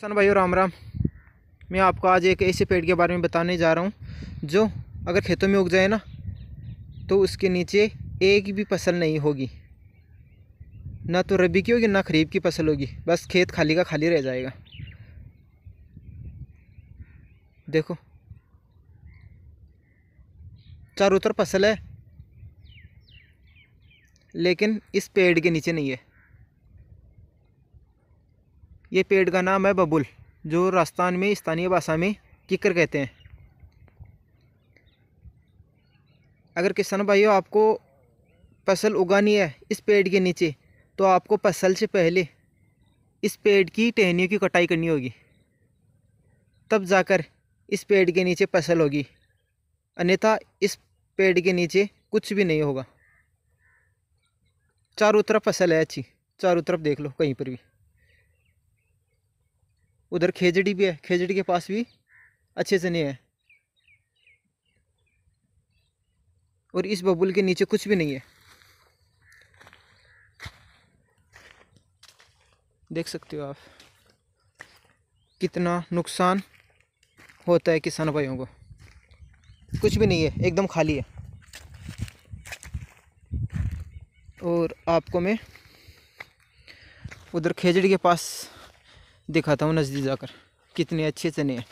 सन भाई राम राम मैं आपको आज एक ऐसे पेड़ के बारे में बताने जा रहा हूँ जो अगर खेतों में उग जाए ना तो उसके नीचे एक भी फसल नहीं होगी ना तो रबी की होगी ना खरीफ की फसल होगी बस खेत खाली का खाली रह जाएगा देखो चारों तरफ फसल है लेकिन इस पेड़ के नीचे नहीं है ये पेड़ का नाम है बबुल जो राजस्थान में स्थानीय भाषा में किकर कहते हैं अगर किसान भाइयों आपको फसल उगानी है इस पेड़ के नीचे तो आपको फसल से पहले इस पेड़ की टहनियों की कटाई करनी होगी तब जाकर इस पेड़ के नीचे फसल होगी अन्यथा इस पेड़ के नीचे कुछ भी नहीं होगा चारों तरफ फसल है अच्छी चारों तरफ देख लो कहीं पर भी उधर खेजड़ी भी है खेजड़ी के पास भी अच्छे से नहीं है और इस बबुल के नीचे कुछ भी नहीं है देख सकते हो आप कितना नुकसान होता है किसान भाइयों को कुछ भी नहीं है एकदम खाली है और आपको मैं उधर खेजड़ी के पास दिखाता हूँ नज़दीक जाकर कितने अच्छे चने हैं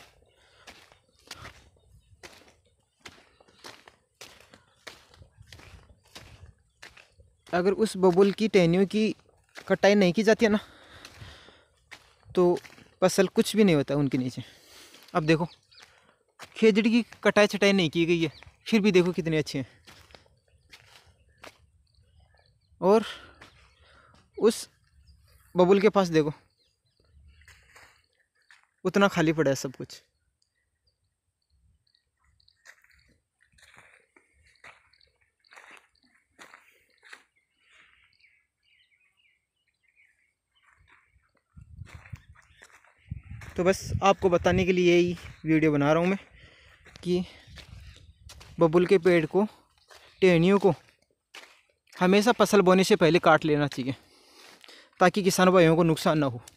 अगर उस बबुल की टहनियों की कटाई नहीं की जाती है ना तो फसल कुछ भी नहीं होता उनके नीचे अब देखो खेजड़ी की कटाई छटाई नहीं की गई है फिर भी देखो कितने अच्छे हैं और उस बबुल के पास देखो उतना खाली पड़ा है सब कुछ तो बस आपको बताने के लिए यही वीडियो बना रहा हूँ मैं कि बबुल के पेड़ को टेहनियों को हमेशा फसल बोने से पहले काट लेना चाहिए ताकि किसान भाइयों को नुकसान ना हो